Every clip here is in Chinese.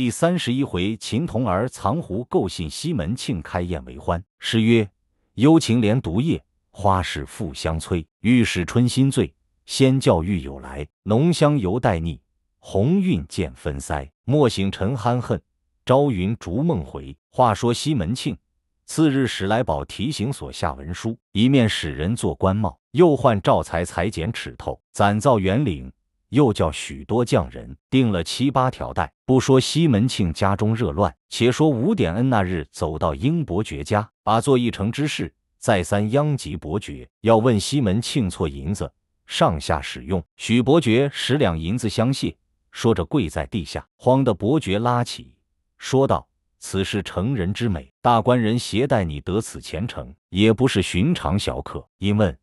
第三十一回，秦童儿藏壶构信西门庆开宴为欢。诗曰：幽情连独夜，花事复相催。欲使春心醉，先教欲友来。浓香犹带腻，红晕渐分腮。莫醒沉酣恨，朝云逐梦回。话说西门庆，次日史来宝提醒所下文书，一面使人做官帽，又唤赵才裁剪尺头，攒造圆领。又叫许多匠人订了七八条带。不说西门庆家中热乱，且说吴点恩那日走到英伯爵家，把做一城之事再三央及伯爵，要问西门庆错银子上下使用。许伯爵十两银子相谢，说着跪在地下，慌得伯爵拉起，说道：“此事成人之美，大官人携带你得此前程，也不是寻常小客。因问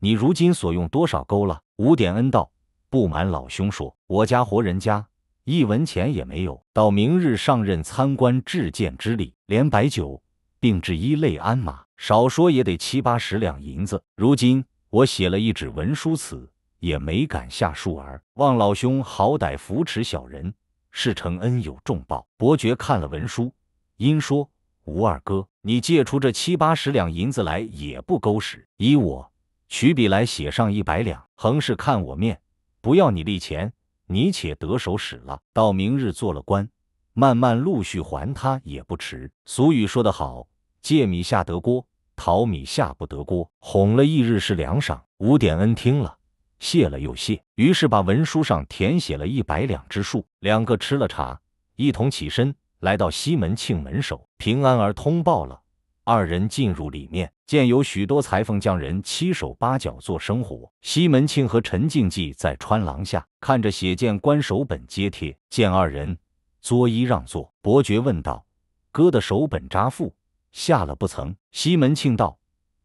你如今所用多少钩了？”吴点恩道。不瞒老兄说，我家活人家一文钱也没有。到明日上任参观致饯之礼，连白酒并制衣类鞍马，少说也得七八十两银子。如今我写了一纸文书，此也没敢下数儿。望老兄好歹扶持小人，事成恩有重报。伯爵看了文书，因说：“吴二哥，你借出这七八十两银子来也不够使。依我取笔来写上一百两，横是看我面。”不要你利钱，你且得手使了。到明日做了官，慢慢陆续还他也不迟。俗语说得好：“借米下得锅，淘米下不得锅。”哄了一日是两晌，吴典恩听了，谢了又谢，于是把文书上填写了一百两之数。两个吃了茶，一同起身，来到西门庆门首，平安儿通报了。二人进入里面，见有许多裁缝匠人七手八脚做生活。西门庆和陈静济在穿廊下看着写件官手本揭帖，见二人作揖让座。伯爵问道：“哥的手本扎腹下了不曾？”西门庆道：“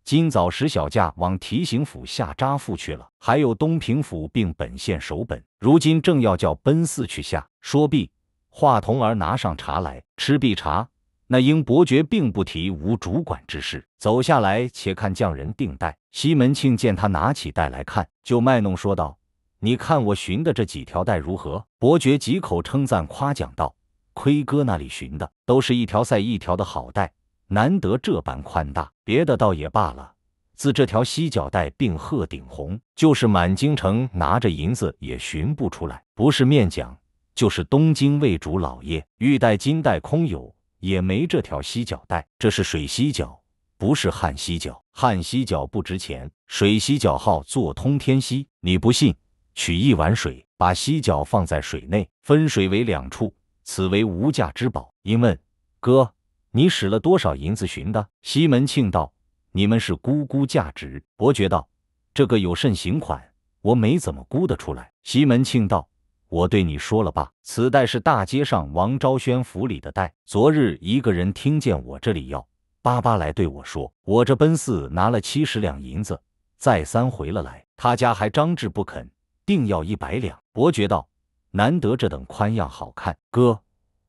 今早时小架往提刑府下扎腹去了，还有东平府并本县手本，如今正要叫奔四去下。”说毕，话童儿拿上茶来，吃毕茶。那英伯爵并不提无主管之事，走下来且看匠人定带。西门庆见他拿起带来看，就卖弄说道：“你看我寻的这几条带如何？”伯爵几口称赞夸奖道：“亏哥那里寻的，都是一条赛一条的好带，难得这般宽大。别的倒也罢了，自这条犀角带并鹤顶红，就是满京城拿着银子也寻不出来，不是面奖，就是东京魏主老爷玉带金带空有。”也没这条犀角带，这是水犀角，不是旱犀角。旱犀角不值钱，水犀角号做通天犀。你不信，取一碗水，把犀角放在水内，分水为两处，此为无价之宝。因问哥，你使了多少银子寻的？西门庆道：“你们是估估价值。”伯爵道：“这个有甚行款？我没怎么估得出来。”西门庆道。我对你说了吧，此袋是大街上王昭宣府里的袋。昨日一个人听见我这里要，巴巴来对我说，我这奔四拿了七十两银子，再三回了来，他家还张志不肯，定要一百两。伯爵道：“难得这等宽样好看，哥，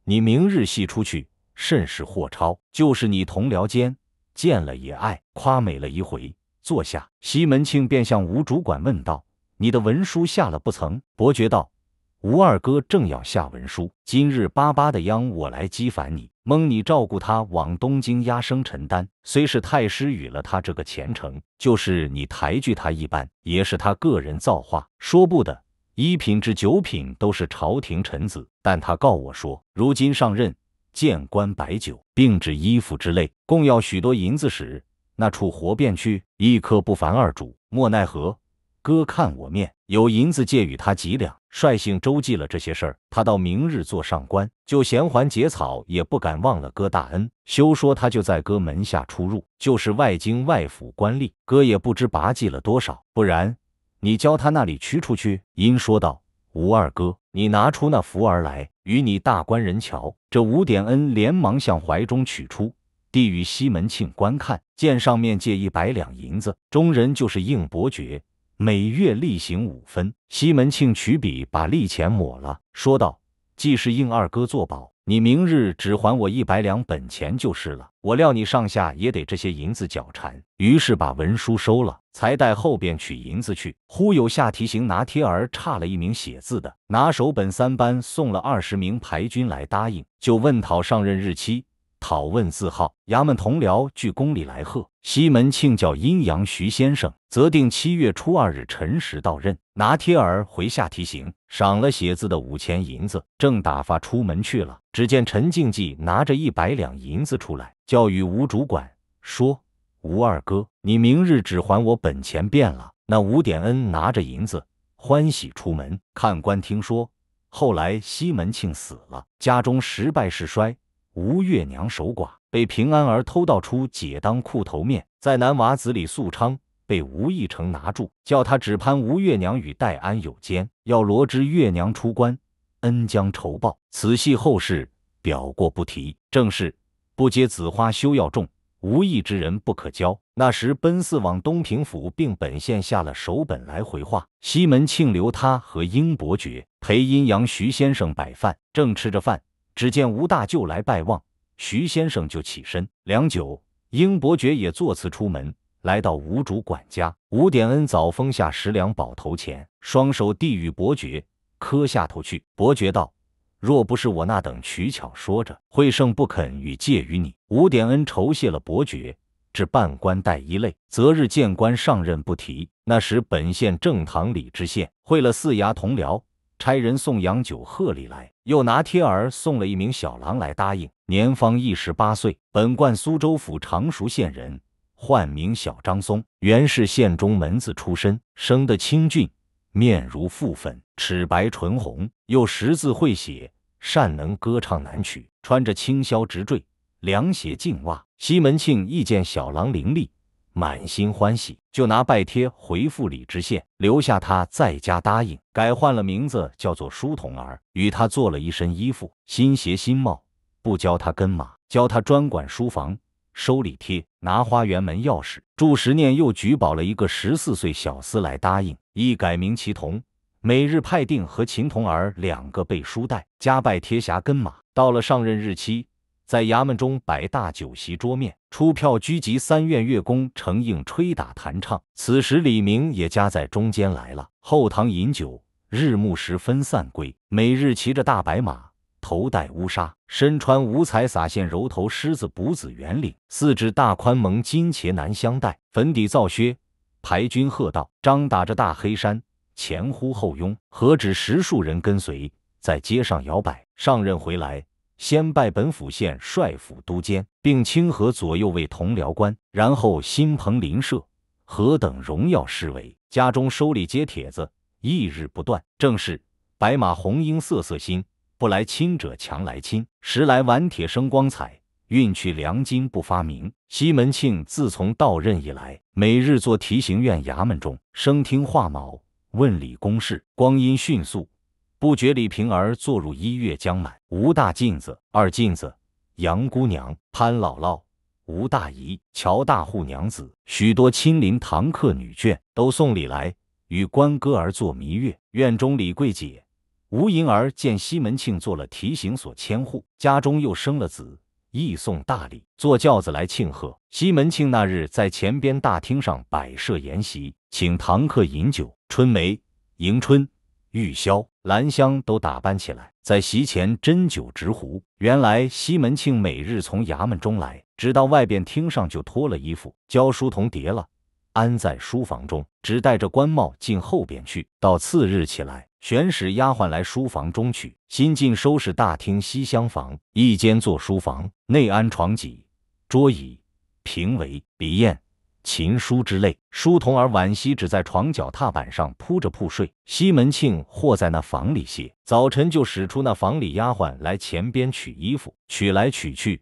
你明日戏出去，甚是货超，就是你同僚间见了也爱夸美了一回。”坐下，西门庆便向吴主管问道：“你的文书下了不曾？”伯爵道。吴二哥正要下文书，今日巴巴的央我来激烦你，蒙你照顾他往东京押生辰单。虽是太师与了他这个前程，就是你抬举他一般，也是他个人造化。说不得一品至九品都是朝廷臣子，但他告我说，如今上任见官摆酒，并置衣服之类，共要许多银子时，那处活便去，一颗不烦二主。莫奈何？哥看我面，有银子借与他几两，率性周济了这些事儿。他到明日做上官，就衔环结草，也不敢忘了哥大恩。休说他就在哥门下出入，就是外经外府官吏，哥也不知拔济了多少。不然，你教他那里驱出去？因说道：“吴二哥，你拿出那符儿来，与你大官人瞧。”这吴点恩连忙向怀中取出，递与西门庆观看，见上面借一百两银子，中人就是应伯爵。每月例行五分，西门庆取笔把例钱抹了，说道：“既是应二哥作保，你明日只还我一百两本钱就是了。我料你上下也得这些银子脚缠。”于是把文书收了，才待后边取银子去。忽有下提刑拿贴儿差了一名写字的，拿手本三班送了二十名牌军来答应，就问讨上任日期。讨问字号，衙门同僚据宫里来贺。西门庆叫阴阳徐先生，择定七月初二日辰时到任。拿帖儿回下提刑，赏了写字的五钱银子，正打发出门去了。只见陈静济拿着一百两银子出来，叫与吴主管说：“吴二哥，你明日只还我本钱便了。”那吴点恩拿着银子欢喜出门。看官听说，后来西门庆死了，家中十败十衰。吴月娘守寡，被平安儿偷盗出解当裤头面，在男娃子李素昌被吴义成拿住，叫他只攀吴月娘与戴安有奸，要罗织月娘出关，恩将仇报。此系后事表过不提。正是不接紫花休要种，无义之人不可交。那时奔四往东平府，并本县下了首本来回话。西门庆留他和英伯爵陪阴阳徐先生摆饭，正吃着饭。只见吴大舅来拜望徐先生，就起身。良久，英伯爵也作次出门，来到吴主管家。吴典恩早封下十两宝头钱，双手递与伯爵，磕下头去。伯爵道：“若不是我那等取巧，说着会圣不肯与借与你。”吴典恩酬谢了伯爵，置半官带一类，择日见官上任不提。那时本县正堂李知县会了四衙同僚。差人送洋酒贺礼来，又拿贴儿送了一名小郎来答应，年方一十八岁，本贯苏州府常熟县人，唤名小张松，原是县中门子出身，生得清俊，面如傅粉，齿白唇红，又识字会写，善能歌唱南曲，穿着青绡直坠凉鞋净袜。西门庆一见小郎伶俐。满心欢喜，就拿拜帖回复李知县，留下他在家答应，改换了名字叫做书童儿，与他做了一身衣服、新鞋、新帽，不教他跟马，教他专管书房、收礼贴、拿花园门钥匙。祝时念又举保了一个十四岁小厮来答应，一改名其童，每日派定和秦童儿两个背书袋加拜贴匣跟马。到了上任日期，在衙门中摆大酒席桌面。出票狙集三院乐工，承应吹打弹唱。此时李明也夹在中间来了。后堂饮酒，日暮时分散归。每日骑着大白马，头戴乌纱，身穿五彩洒线揉头狮子补子圆领，四指大宽蒙金茄男相带，粉底皂靴。排军喝道：“张打着大黑山，前呼后拥，何止十数人跟随，在街上摇摆。”上任回来。先拜本府县帅府都监，并清河左右为同僚官，然后新朋邻舍何等荣耀，视为家中收礼接帖子，一日不断。正是白马红缨瑟瑟心，不来亲者强来亲，时来晚铁生光彩，运去良金不发明。西门庆自从到任以来，每日坐提刑院衙门中，升听话卯问理公事，光阴迅速。不觉李瓶儿坐入一月将满，吴大妗子、二妗子、杨姑娘、潘姥姥、吴大姨、乔大户娘子，许多亲邻堂客女眷都送礼来与关哥儿做弥月。院中李桂姐、吴银儿见西门庆做了提刑所千户，家中又生了子，亦送大礼，坐轿子来庆贺。西门庆那日在前边大厅上摆设筵席，请堂客饮酒。春梅迎春。玉箫、兰香都打扮起来，在席前斟酒执壶。原来西门庆每日从衙门中来，只到外边厅上就脱了衣服，教书童叠了，安在书房中，只戴着官帽进后边去。到次日起来，玄使丫鬟来书房中取新进收拾大厅、西厢房一间做书房，内安床几、桌椅、平围、笔砚。琴书之类，书童儿惋惜，只在床脚踏板上铺着铺睡。西门庆或在那房里歇，早晨就使出那房里丫鬟来前边取衣服，取来取去，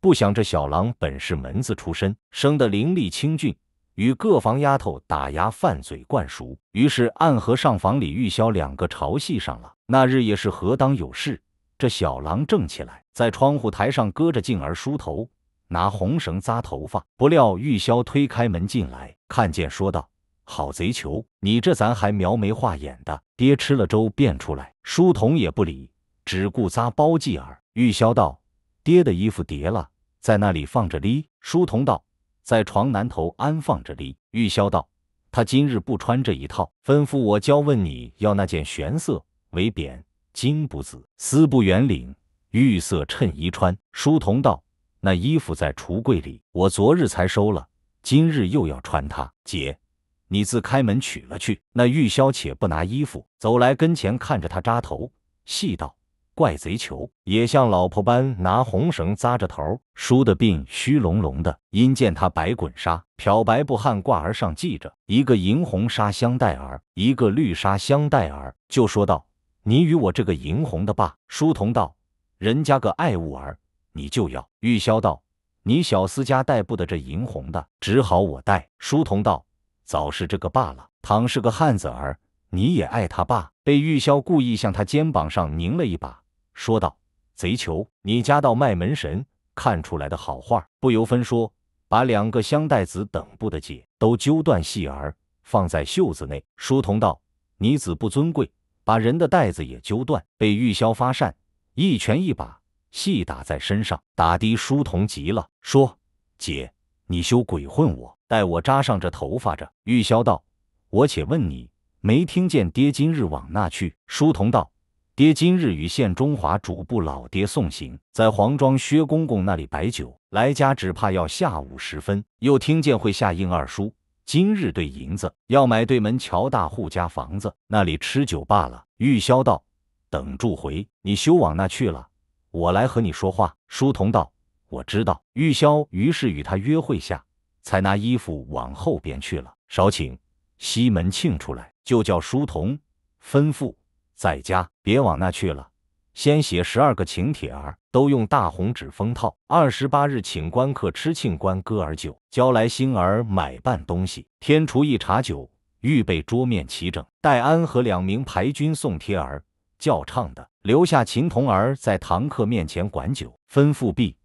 不想这小郎本是门子出身，生得伶俐清俊，与各房丫头打牙犯嘴惯熟，于是暗和上房里玉箫两个朝戏上了。那日也是何当有事，这小郎正起来，在窗户台上搁着镜儿梳头。拿红绳扎头发，不料玉箫推开门进来，看见说道：“好贼囚，你这咱还描眉画眼的。”爹吃了粥变出来，书童也不理，只顾扎包髻儿。玉箫道：“爹的衣服叠了，在那里放着哩。”书童道：“在床南头安放着哩。”玉箫道：“他今日不穿这一套，吩咐我教问你要那件玄色为扁金不子丝不圆领玉色衬衣穿。”书童道。那衣服在橱柜里，我昨日才收了，今日又要穿它。姐，你自开门取了去。那玉箫且不拿衣服，走来跟前看着他扎头，细道：怪贼球也像老婆般拿红绳扎着头。梳的鬓虚隆隆的，因见他白滚纱漂白布汗挂儿上系着一个银红纱香袋儿，一个绿纱香袋儿，就说道：你与我这个银红的罢。书童道：人家个爱物儿。你就要玉箫道：“你小厮家带不的这银红的，只好我带。”书童道：“早是这个罢了。倘是个汉子儿，你也爱他罢。”被玉箫故意向他肩膀上拧了一把，说道：“贼球，你家道卖门神，看出来的好话，不由分说，把两个香袋子等不的解，都揪断细儿，放在袖子内。”书童道：“你子不尊贵，把人的袋子也揪断。”被玉箫发善，一拳一把。细打在身上，打的书童急了，说：“姐，你休鬼混我，待我扎上这头发着。”玉箫道：“我且问你，没听见爹今日往那去？”书童道：“爹今日与县中华主簿老爹送行，在黄庄薛公公那里摆酒，来家只怕要下午时分。又听见会下应二叔今日兑银子，要买对门乔大户家房子那里吃酒罢了。”玉箫道：“等住回，你休往那去了。”我来和你说话。书童道：“我知道。”玉箫于是与他约会下，才拿衣服往后边去了。少请西门庆出来，就叫书童吩咐在家别往那去了。先写十二个请帖儿，都用大红纸封套。二十八日请官客吃庆官歌儿酒，交来星儿买办东西。天厨一茶酒，预备桌面齐整。戴安和两名牌军送帖儿，叫唱的。留下秦童儿在堂客面前管酒，吩咐毕，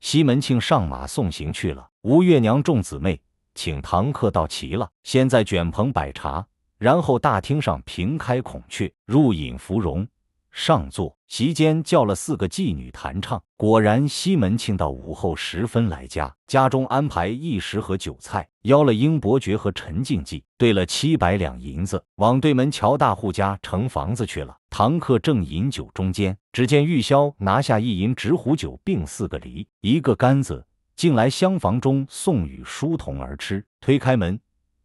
西门庆上马送行去了。吴月娘众姊妹请堂客到齐了，先在卷棚摆茶，然后大厅上平开孔雀，入饮芙蓉。上座，席间叫了四个妓女弹唱。果然，西门庆到午后时分来家，家中安排一食和酒菜，邀了英伯爵和陈静济，兑了七百两银子，往对门乔大户家盛房子去了。堂客正饮酒中间，只见玉箫拿下一银纸壶酒，并四个梨，一个杆子，进来厢房中送与书童儿吃。推开门，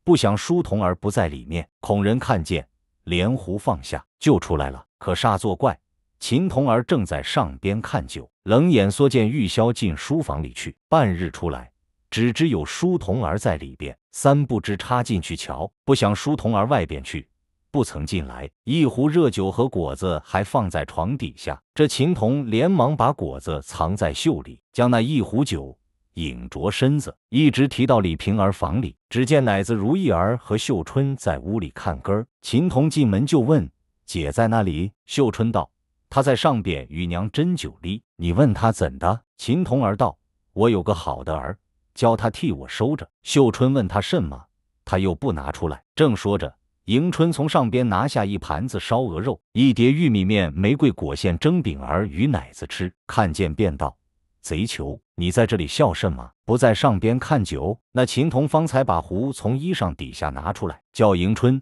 不想书童儿不在里面，恐人看见。莲壶放下就出来了，可煞作怪。秦童儿正在上边看酒，冷眼缩见玉箫进书房里去，半日出来，只知有书童儿在里边，三不知插进去瞧，不想书童儿外边去，不曾进来。一壶热酒和果子还放在床底下，这秦童连忙把果子藏在袖里，将那一壶酒。影着身子，一直提到李瓶儿房里。只见奶子如意儿和秀春在屋里看歌儿。秦童进门就问：“姐在那里？”秀春道：“她在上边与娘斟酒哩。”你问他怎的？秦童儿道：“我有个好的儿，教他替我收着。”秀春问他甚么，他又不拿出来。正说着，迎春从上边拿下一盘子烧鹅肉，一碟玉米面玫瑰果馅蒸饼儿与奶子吃。看见便道。贼囚，你在这里笑什么？不在上边看酒？那秦童方才把壶从衣裳底下拿出来，叫迎春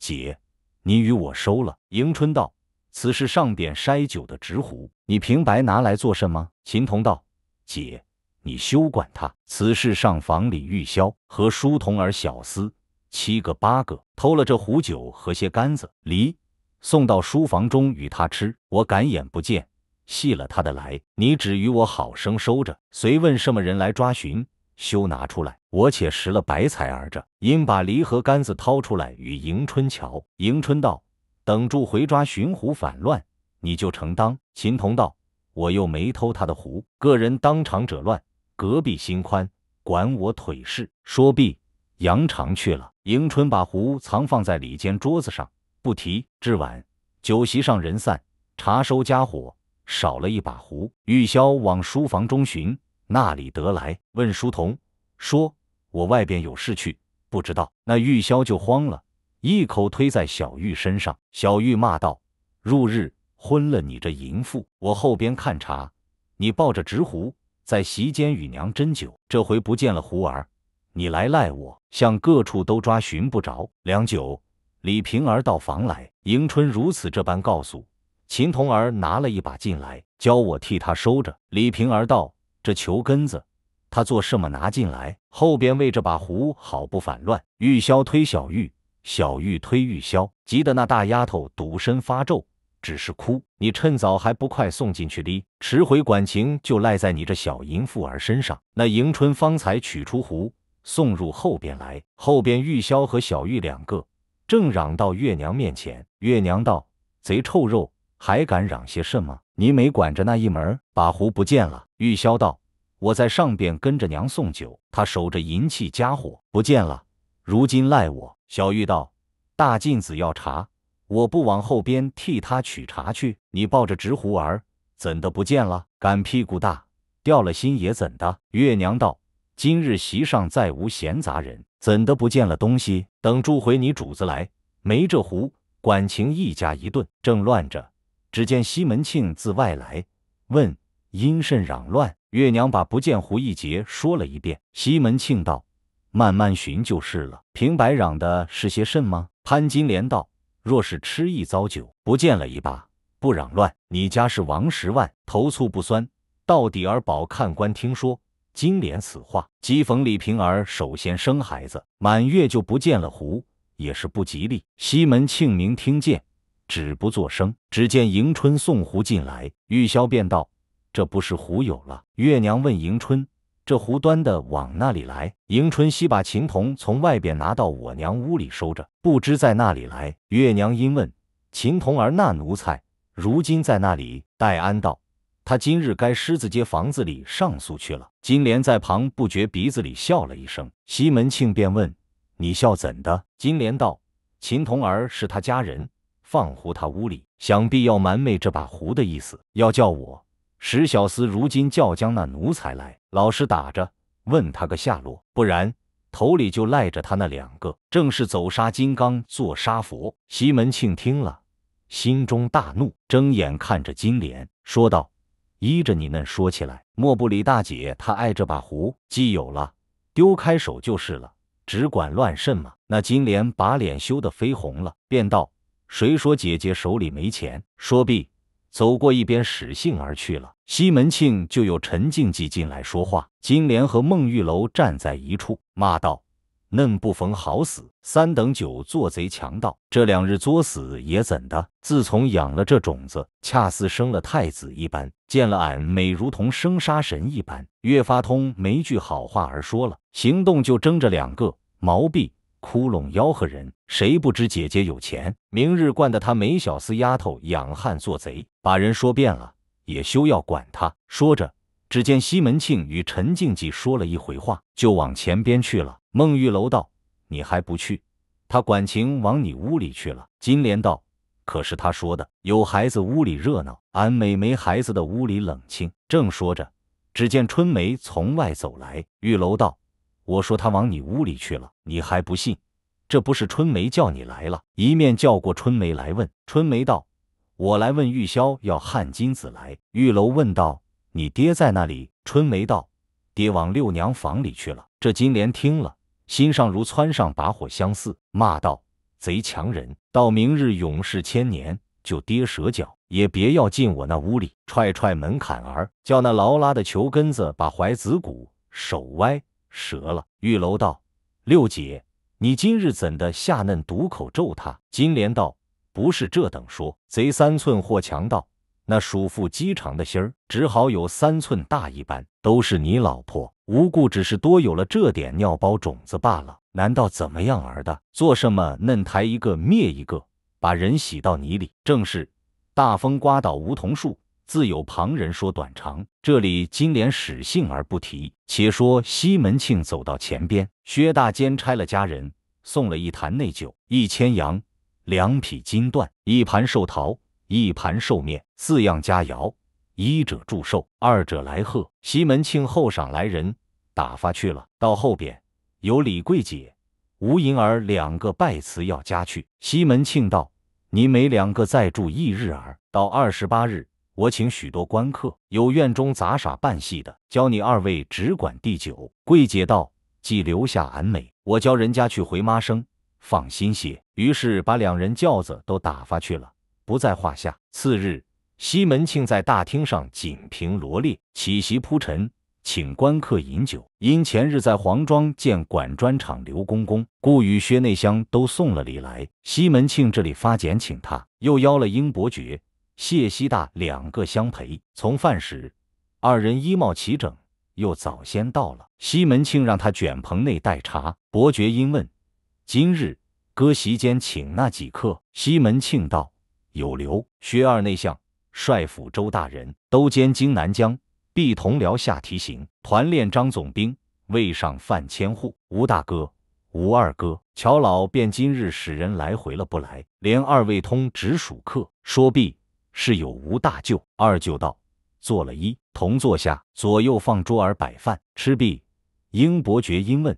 姐，你与我收了。迎春道：“此是上边筛酒的直壶，你平白拿来做什么？”秦童道：“姐，你休管他，此事上房里玉箫和书童儿小厮七个八个偷了这壶酒和些干子梨，送到书房中与他吃，我感眼不见。”细了他的来，你只与我好生收着。随问什么人来抓寻，休拿出来。我且拾了白菜儿着，因把离合杆子掏出来与迎春瞧。迎春道：“等住回抓寻狐反乱，你就承当。”秦童道：“我又没偷他的壶，个人当场者乱。隔壁心宽，管我腿事。”说毕，扬长去了。迎春把壶藏放在里间桌子上，不提。至晚，酒席上人散，查收家伙。少了一把壶，玉箫往书房中寻，那里得来，问书童说：“我外边有事去，不知道。”那玉箫就慌了，一口推在小玉身上。小玉骂道：“入日昏了，你这淫妇！我后边看茶，你抱着执壶在席间与娘斟酒，这回不见了壶儿，你来赖我！向各处都抓寻不着。”良久，李平儿到房来，迎春如此这般告诉。秦童儿拿了一把进来，教我替他收着。李瓶儿道：“这球根子，他做什么拿进来？”后边为这把壶好不反乱。玉箫推小玉，小玉推玉箫，急得那大丫头赌身发皱，只是哭。你趁早还不快送进去哩！迟回管情就赖在你这小淫妇儿身上。那迎春方才取出壶，送入后边来。后边玉箫和小玉两个正嚷到月娘面前。月娘道：“贼臭肉！”还敢嚷些什么？你没管着那一门把壶不见了。玉箫道：“我在上边跟着娘送酒，他守着银器家伙不见了。如今赖我。”小玉道：“大妗子要茶，我不往后边替他取茶去。你抱着纸壶儿，怎的不见了？敢屁股大掉了心也怎的？”月娘道：“今日席上再无闲杂人，怎的不见了东西？等住回你主子来，没这壶，管情一家一顿正乱着。”只见西门庆自外来，问因甚攘乱。月娘把不见胡一节说了一遍。西门庆道：“慢慢寻就是了。平白嚷的是些甚吗？”潘金莲道：“若是吃一遭酒，不见了一把，不攘乱。你家是王十万，头醋不酸。到底儿保看官听说，金莲此话讥讽李瓶儿首先生孩子，满月就不见了胡，也是不吉利。”西门庆明听见。止不作声。只见迎春送壶进来，玉箫便道：“这不是壶有了。”月娘问迎春：“这壶端的往那里来？”迎春希把琴童从外边拿到我娘屋里收着，不知在那里来。月娘因问：“琴童儿那奴才如今在那里？”戴安道：“他今日该狮子街房子里上诉去了。”金莲在旁不觉鼻子里笑了一声。西门庆便问：“你笑怎的？”金莲道：“秦童儿是他家人。”放胡他屋里，想必要瞒昧这把壶的意思，要叫我石小厮如今叫将那奴才来，老实打着问他个下落，不然头里就赖着他那两个，正是走杀金刚做杀佛。西门庆听了，心中大怒，睁眼看着金莲，说道：“依着你嫩说起来，莫不李大姐她爱这把壶，既有了，丢开手就是了，只管乱甚嘛？”那金莲把脸羞得绯红了，便道。谁说姐姐手里没钱？说毕，走过一边使性而去了。西门庆就有陈静济进来说话。金莲和孟玉楼站在一处，骂道：“嫩不逢好死，三等酒做贼强盗，这两日作死也怎的？自从养了这种子，恰似生了太子一般，见了俺美如同生杀神一般。越发通没句好话儿说了，行动就争着两个毛病。”窟窿吆喝人，谁不知姐姐有钱？明日惯得她没小厮丫头养汉做贼，把人说遍了也休要管她。说着，只见西门庆与陈静济说了一回话，就往前边去了。孟玉楼道：“你还不去？他管情往你屋里去了。”金莲道：“可是他说的，有孩子屋里热闹，俺美没孩子的屋里冷清。”正说着，只见春梅从外走来。玉楼道。我说他往你屋里去了，你还不信？这不是春梅叫你来了？一面叫过春梅来问春梅道：“我来问玉箫要汗巾子来。”玉楼问道：“你爹在那里？”春梅道：“爹往六娘房里去了。”这金莲听了，心上如蹿上把火相似，骂道：“贼强人！到明日永世千年，就跌蛇脚，也别要进我那屋里踹踹门槛儿，叫那劳拉的球根子把怀子骨手歪。”折了。玉楼道：“六姐，你今日怎的下嫩毒口咒他？”金莲道：“不是这等说。贼三寸或强盗，那鼠腹鸡肠的心儿，只好有三寸大一般。都是你老婆无故，只是多有了这点尿包种子罢了。难道怎么样儿的？做什么嫩抬一个灭一个，把人洗到泥里？正是大风刮倒梧桐树。”自有旁人说短长，这里金莲使性而不提。且说西门庆走到前边，薛大监差了家人送了一坛内酒，一千羊，两匹金缎，一盘寿桃，一盘寿面，四样佳肴。一者祝寿，二者来贺。西门庆后赏来人，打发去了。到后边有李桂姐、吴银儿两个拜辞要家去。西门庆道：“你每两个再住一日儿，到二十八日。”我请许多官客，有院中杂耍扮戏的，教你二位只管递酒。桂姐道：“既留下俺美，我教人家去回妈生，放心些。”于是把两人轿子都打发去了，不在话下。次日，西门庆在大厅上锦屏罗列，起席铺陈，请官客饮酒。因前日在黄庄见管砖厂刘公公，故与薛内相都送了礼来。西门庆这里发简请他，又邀了英伯爵。谢西大两个相陪，从饭时，二人衣帽齐整，又早先到了。西门庆让他卷棚内待茶。伯爵因问：“今日哥席间请那几客？”西门庆道：“有刘、薛二内相，帅府周大人，都兼京南江，必同僚下提刑团练张总兵，位上范千户、吴大哥、吴二哥、乔老，便今日使人来回了不来，连二位通直属客。”说毕。是有无大舅？二舅道：“坐了一同坐下，左右放桌儿摆饭吃。”毕，英伯爵因问：“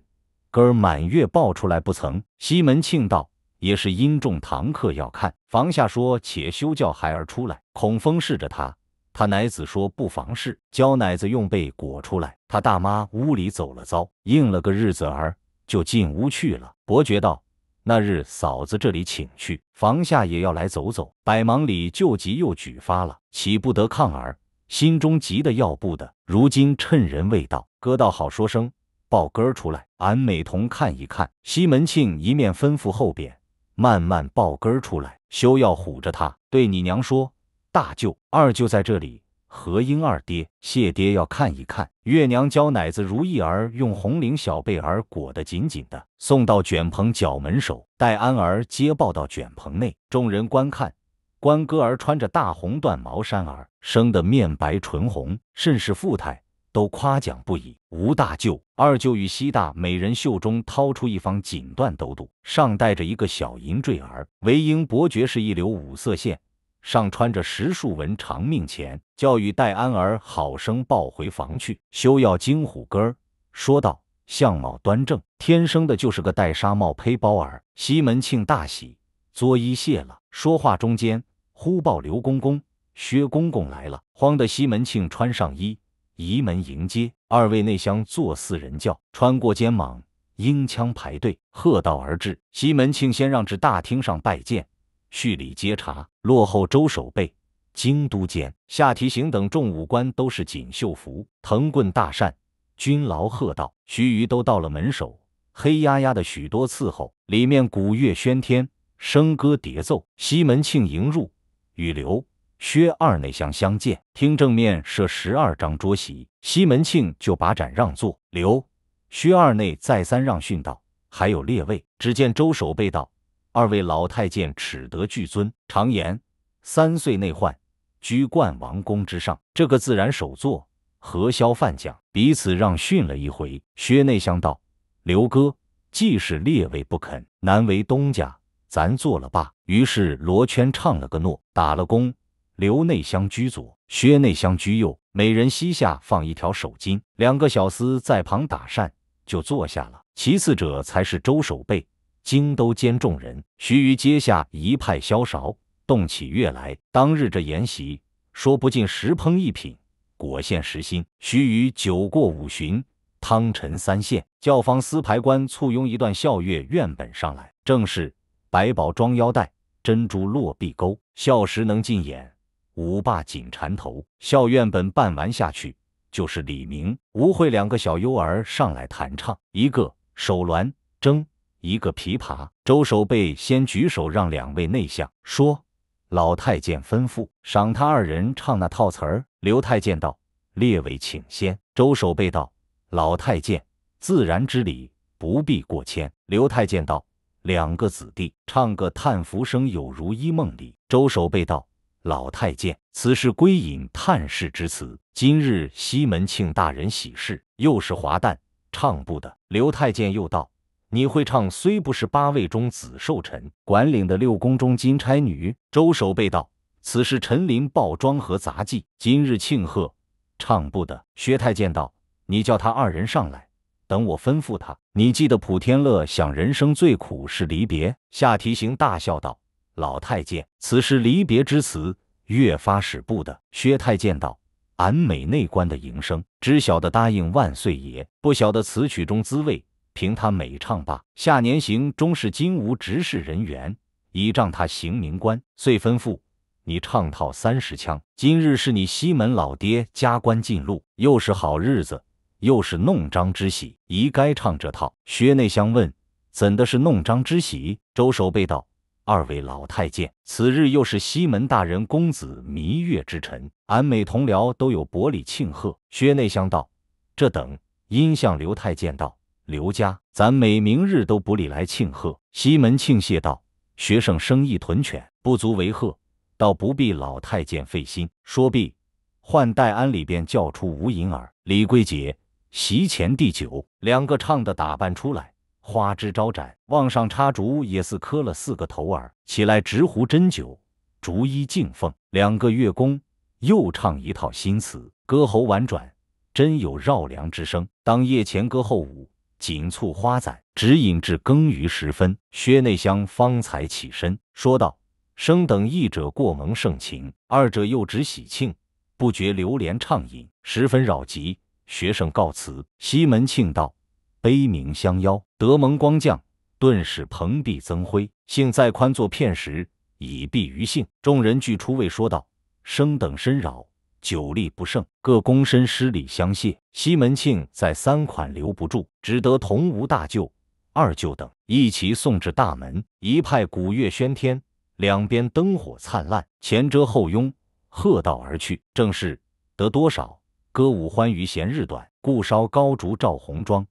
哥儿满月抱出来不曾？”西门庆道：“也是因众堂客要看，房下说且休叫孩儿出来，孔风侍着他。他奶子说不妨事，教奶子用被裹出来。他大妈屋里走了遭，应了个日子儿，就进屋去了。”伯爵道。那日嫂子这里请去，房下也要来走走。百忙里救急又举发了，岂不得抗儿？心中急得要不得。如今趁人未到，哥倒好说声，抱根儿出来，俺美瞳看一看。西门庆一面吩咐后边慢慢抱根儿出来，休要唬着他。对你娘说，大舅、二舅在这里。何英二爹谢爹要看一看。月娘教奶子如意儿用红绫小被儿裹得紧紧的，送到卷棚角门首，待安儿接抱到卷棚内。众人观看，关哥儿穿着大红缎毛衫儿，生得面白唇红，甚是富态，都夸奖不已。吴大舅、二舅与西大每人袖中掏出一方锦缎兜肚，上带着一个小银坠儿，为英伯爵是一流五色线。上穿着十数文长命钱，教与戴安儿好生抱回房去，休要惊虎哥儿。说道：相貌端正，天生的就是个戴纱帽、佩包儿。西门庆大喜，作揖谢了。说话中间，忽报刘公公、薛公公来了，慌得西门庆穿上衣，移门迎接。二位内相坐四人轿，穿过肩膀，缨枪排队，喝道而至。西门庆先让至大厅上拜见。序礼接茶，落后周守备、京都监、下提刑等众武官都是锦绣服、藤棍大扇。军劳贺道：“须臾都到了门首，黑压压的许多伺候。里面鼓乐喧天，笙歌叠奏。”西门庆迎入，与刘、薛二内相相见。厅正面设十二张桌席，西门庆就把盏让座。刘、薛二内再三让逊道：“还有列位。”只见周守备道。二位老太监齿得俱尊，常言三岁内患居冠王宫之上，这个自然首座，何消范将，彼此让训了一回。薛内相道：“刘哥，既是列位不肯，难为东家，咱做了罢。”于是罗圈唱了个诺，打了躬。刘内相居左，薛内相居右，每人膝下放一条手巾，两个小厮在旁打扇，就坐下了。其次者才是周守备。京都兼众人，徐臾阶下一派萧韶，动起乐来。当日这筵席，说不尽十烹一品，果现实心。徐臾酒过五巡，汤臣三献，教坊司牌官簇拥一段笑乐院本上来，正是“百宝装腰带，珍珠落碧钩。笑时能尽眼，舞罢锦缠头。”校院本办完下去，就是李明、吴慧两个小优儿上来弹唱，一个手鸾筝。一个琵琶，周守备先举手让两位内相说：“老太监吩咐，赏他二人唱那套词儿。”刘太监道：“列位请先。”周守备道：“老太监自然之礼，不必过谦。”刘太监道：“两个子弟唱个‘叹浮生有如一梦里’。”周守备道：“老太监，此事归隐叹世之词，今日西门庆大人喜事，又是华诞，唱不得。”刘太监又道。你会唱，虽不是八位中子寿臣管领的六宫中金钗女周守备道，此事陈琳报庄和杂技今日庆贺唱不得。薛太监道：“你叫他二人上来，等我吩咐他。”你记得《普天乐》想人生最苦是离别。夏提刑大笑道：“老太监，此事离别之词越发使不得。”薛太监道：“俺美内官的营生，只晓得答应万岁爷，不晓得此曲中滋味。”凭他每唱罢，下年行终是金吾执事人员，倚仗他行名官，遂吩咐你唱套三十腔。今日是你西门老爹加官进禄，又是好日子，又是弄璋之喜，宜该唱这套。薛内相问怎的是弄璋之喜？周守备道：二位老太监，此日又是西门大人公子弥月之辰，俺每同僚都有薄礼庆贺。薛内相道：这等，因向刘太监道。刘家，咱每明日都不礼来庆贺。西门庆谢道：“学生生意屯犬，不足为贺，倒不必老太监费心。”说毕，唤戴安里边叫出吴银儿、李桂姐，席前递酒，两个唱的打扮出来，花枝招展，望上插竹也似磕了四个头儿起来，执壶斟酒，逐一敬奉。两个乐工又唱一套新词，歌喉婉转，真有绕梁之声。当夜前歌后舞。紧簇花盏，只饮至更余时分，薛内相方才起身，说道：“生等一者过蒙盛情，二者又值喜庆，不觉流连畅饮，十分扰急。学生告辞。”西门庆道：“悲鸣相邀，得蒙光降，顿时蓬荜增辉。幸再宽坐片时，以避于兴。”众人俱出位，说道：“生等深扰。”酒力不胜，各躬身施礼相谢。西门庆在三款留不住，只得同吴大舅、二舅等一齐送至大门。一派鼓乐喧天，两边灯火灿烂，前遮后拥，喝道而去。正是得多少，歌舞欢娱闲日短，故烧高烛照红妆。